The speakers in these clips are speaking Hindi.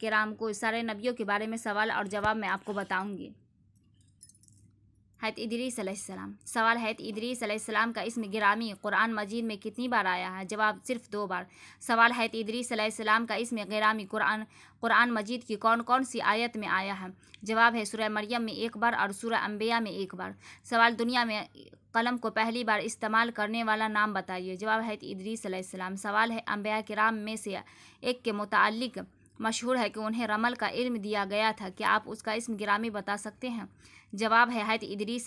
के राम को सारे नबियों के बारे में सवाल और जवाब मैं आपको बताऊंगी हैत इदरी सलाम सवाल हैत इदरी सलाम का इसम गिरामी कुरान मजीद में कितनी बार आया है जवाब सिर्फ दो बार सवाल हैत इदरी सलाम का इसम गिरामी कुरान कुरान मजीद की कौन कौन सी आयत में आया है जवाब है सुरह मरियम में एक बार और सुरह अम्बिया में एक बार सवाल दुनिया में कलम को पहली बार इस्तेमाल करने वाला नाम बताइए जवाब हैत इदरी सलाम सवाल है अम्बिया कराम में से एक के मुतक़ मशहूर है कि उन्हें रमल का इल्म दिया गया था क्या आप उसका इसम गिरामी बता सकते हैं जवाब है हैत इदरीस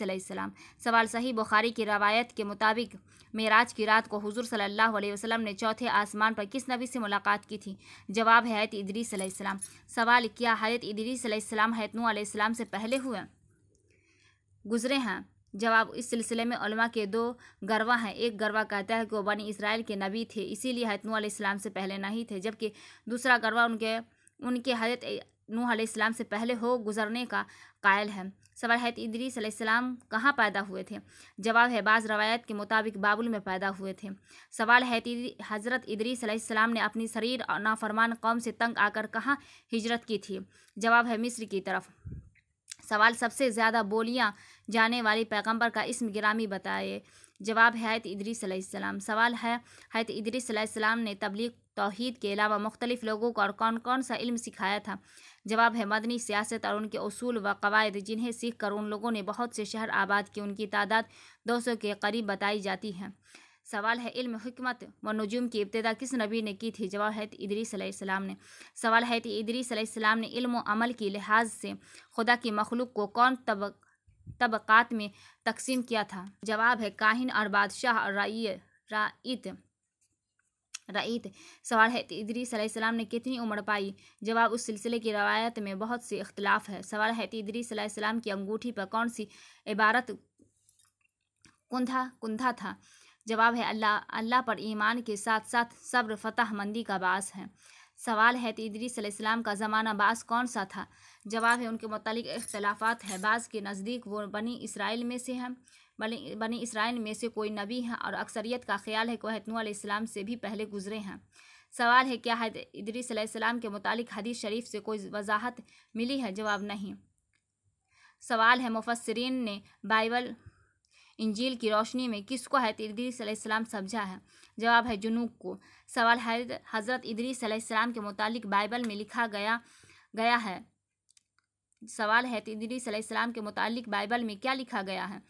सवाल सही बुखारी की रवायत के मुताबिक मेराज की रात को हुजूर सल्लल्लाहु अलैहि वसल्लम ने चौथे आसमान पर किस नबी से मुलाकात की थी जवाब है हैत इदरीस सवाल क्या हैत इदरीसम हैतनू हयत से पहले हुए गुजरे हैं जवाब इस सिलसिले में उलमा के दो गरवा हैं एक गरवा कहता है कि वो बनी इसराइल के नबी थे इसीलिए हजरत आलाम से पहले नहीं थे जबकि दूसरा गरवा उनके उनके हजरत नू आलाम से पहले हो गुजरने का कायल है सवाल हैत इदरीस कहाँ पैदा हुए थे जवाब है बाज़ रवायत के मुताबिक बाबुल में पैदा हुए थे सवाल है हज़रत इदरीस ने अपनी शरीर और नाफरमान कौम से तंग आकर कहाँ हिजरत की थी जवाब है मिस्र की तरफ सवाल सबसे ज़्यादा बोलियाँ जाने वाली पैगंबर का इसम गिरामी बताए जवाब हैत इदरी सलाम सवाल है हैत इदरी सलाम ने तबलीग तोहद के अलावा मुख्तलिफ लोगों को और कौन कौन सा इल्म सिखाया था जवाब है मदनी सियासत और उनके असूल व कवायद जिन्हें सीख कर उन लोगों ने बहुत से शहर आबाद किए उनकी तादाद दो सौ के करीब बताई जाती है सवाल है इल्म हमत व नजूम की इब्तदा किस नबी ने की थी जवाब है इदरीसम ने सवाल है कि इदरीसम ने इल्म अमल के लिहाज से खुदा की मखलूक को कौन तब तबक़ात में तकसीम किया था जवाब है काहिन और बादशाह और राइय राइत रईत सवाल है इदरीस सलाम ने कितनी उम्र पाई जवाब उस सिलसिले की रवायत में बहुत से इख्तलाफ है सवाल है इदरीस सलाम की अंगूठी पर कौन सी इबारत कुंधा कुंधा था जवाब है अल्लाह अल्लाह पर ईमान के साथ साथ सब्र फतह मंदी का बास है सवाल है तो इदरीस का ज़माना बास कौन सा था जवाब है उनके मतलब अख्तलाफा है बास के नज़दीक वो बनी इसराइल में से हैं बनी बनी इसराइल में से कोई नबी हैं और अक्सरियत का ख्याल है कि वह से भी पहले गुजरे हैं सवाल है क्या इदरीस के मतलब हदीस शरीफ से कोई वजाहत मिली है जवाब नहीं सवाल है मुफसरीन ने बाइबल इंजील की रोशनी में किसको हजरत इदरीस समझा है जवाब है जुनूब को सवाल हजरत इदरीस के मुतालिक बाइबल में लिखा गया गया है सवाल है इदरीस के मुतालिक बाइबल में क्या लिखा गया है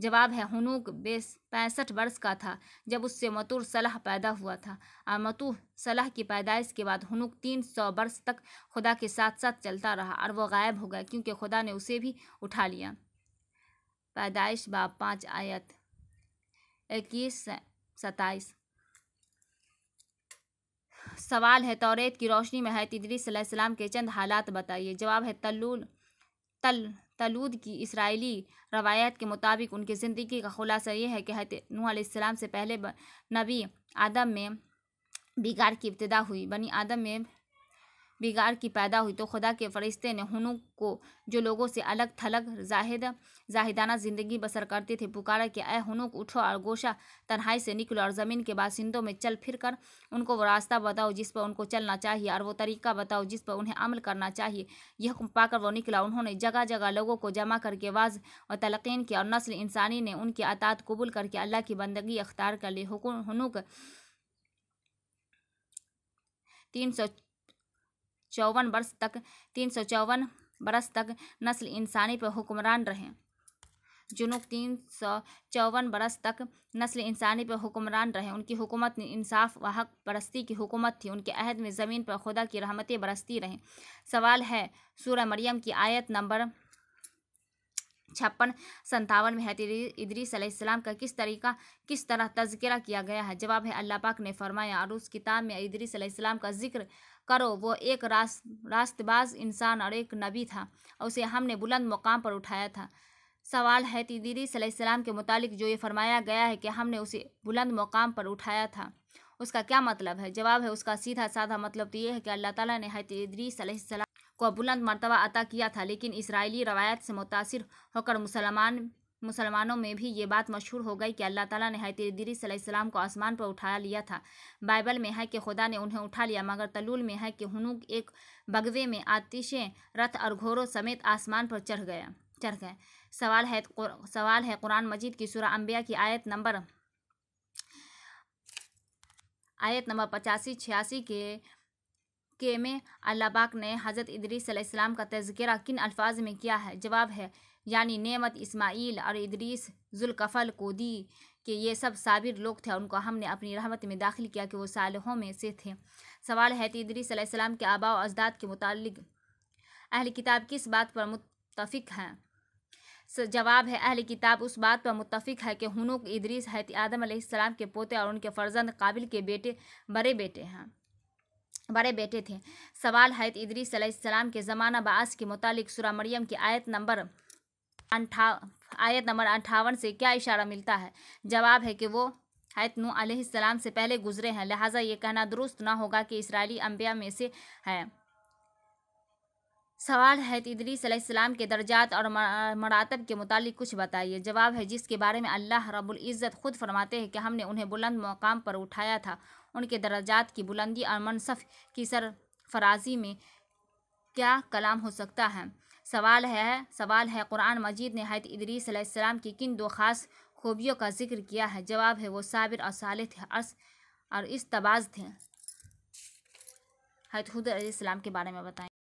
जवाब है हनूक बेस पैंसठ वर्ष का था जब उससे मतूर सलाह पैदा हुआ था और मतूह सलाह की पैदाइश के बाद हनूक तीन सौ वर्ष तक खुदा के साथ साथ चलता रहा और वह गायब हो गया क्योंकि खुदा ने उसे भी उठा लिया पैदाइश बाब पाँच आयत इक्कीस सताईस सवाल है तौरेत की रोशनी में है सलाम के चंद हालात बताइए जवाब है तल्लूल तल तलूद की इसराइली रवायत के मुताबिक उनकी ज़िंदगी का खुलासा यह है कि हत नूसम से पहले नबी आदम में बिगार की इब्तदा हुई बनी आदम में बिगाड़ की पैदा हुई तो खुदा के फरिश्ते ने हनु को जो लोगों से अलग थलग जाहिद जाहिदाना ज़िंदगी बसर करते थे पुकारा कि अय हुनुक उठो और गोशा तन्हाई से निकलो और ज़मीन के बासिंदों में चल फिर कर उनको वो रास्ता बताओ जिस पर उनको चलना चाहिए और वो तरीका बताओ जिस पर उन्हें अमल करना चाहिए यह पाकर वो निकला उन्होंने जगह जगह लोगों को जमा करके वाज और तलकिन किया और नस्ल इंसानी ने उनकी अतात कबूल करके अल्लाह की बंदगी अख्तियार कर ली हुनुक तीन सौ चौवन वर्ष तक तीन सौ चौवन बरस तक नस्ल इंसानी पर हुक्मरान रहे जुनूक तीन सौ चौवन बरस तक नस्ल इंसानी पर हुक्मरान रहे उनकी हुकूमत इंसाफ व हक परस्ती की हुकूमत थी उनके अहद में ज़मीन पर खुदा की रहमतें बरसती रहें सवाल है सूर्य मरियम की आयत नंबर छप्पन संतावन में हजरत इदरीस अलैहिस्सलाम का किस तरीका किस तरह तस्करा किया गया है जवाब है अल्लाह पाक ने फरमाया और उस किताब में इदरीस अलैहिस्सलाम का जिक्र करो वो एक रास्त रास्तबाज इंसान और एक नबी था और उसे हमने बुलंद मुकाम पर उठाया था सवाल है इदरीस अलैहिस्सलाम के मुतालिक जो ये फरमाया गया है कि हमने उसे बुलंद मुकाम पर उठाया था उसका क्या मतलब है जवाब है उसका सीधा साधा मतलब तो ये है कि अल्लाह ताला ने हैत इदरीस को बुलंद मरतबा अता किया था लेकिन इसराइली रवायत से मुतासर होकर मुसलमान मुसलमानों में भी ये बात मशहूर हो गई कि अल्लाह ताला ने हैतरी सलाम को आसमान पर उठा लिया था बाइबल में है कि खुदा ने उन्हें उठा लिया मगर तलूल में है कि हनुक एक बगवे में आतिशें रथ और घोरों समेत आसमान पर चढ़ गया चढ़ गए सवाल है सवाल है कुरान मजीद की सुरा अम्बिया की आयत नंबर आयत नंबर पचासी छियासी के के में पाक ने हज़रत इदरीस सलाम का तजकरा किन अल्फाज में किया है जवाब है यानी नेमत इस्माइल और इदरीस जुल्कफ़ल को दी कि ये सब साबिर लोग थे उनको हमने अपनी रहमत में दाखिल किया कि वो सालहों में से थे सवाल है कि सलाम के आबा अजदाद के मुतल अहल किताब किस बात पर मुतफिक हैं जवाब है अहल किताब उस बात पर मुतफ़ है कि हनुक इदरीस हैत आदम के पोते और उनके फर्जंद काबिल के बेटे बड़े बेटे हैं बड़े बेटे थे सवाल हैत इदरीसम के ज़माना बास के मुतालिक सुरा मरियम की आयत नंबर अंठा आयत नंबर अंठावन से क्या इशारा मिलता है जवाब है कि वो हैत नू आसम से पहले गुजरे हैं लिहाजा ये कहना दुरुस्त ना होगा कि इसराइली अम्बिया में से है सवाल है तदरीसम तो के दर्जात और मरातब के मुतालिक कुछ बताइए जवाब है जिसके बारे में अल्लाह रब्बुल इज़्ज़त खुद फरमाते हैं कि हमने उन्हें बुलंद मकाम पर उठाया था उनके दर्जात की बुलंदी और मनसफ़ की सरफराजी में क्या कलाम हो सकता है सवाल है सवाल है कुरान मजीद ने हैत इदरीसम की किन दो ख़ास खूबियों का जिक्र किया है जवाब है वो साबिर और साल थे अर्स और इस तबाज थे हैत हदर के बारे में बताएँ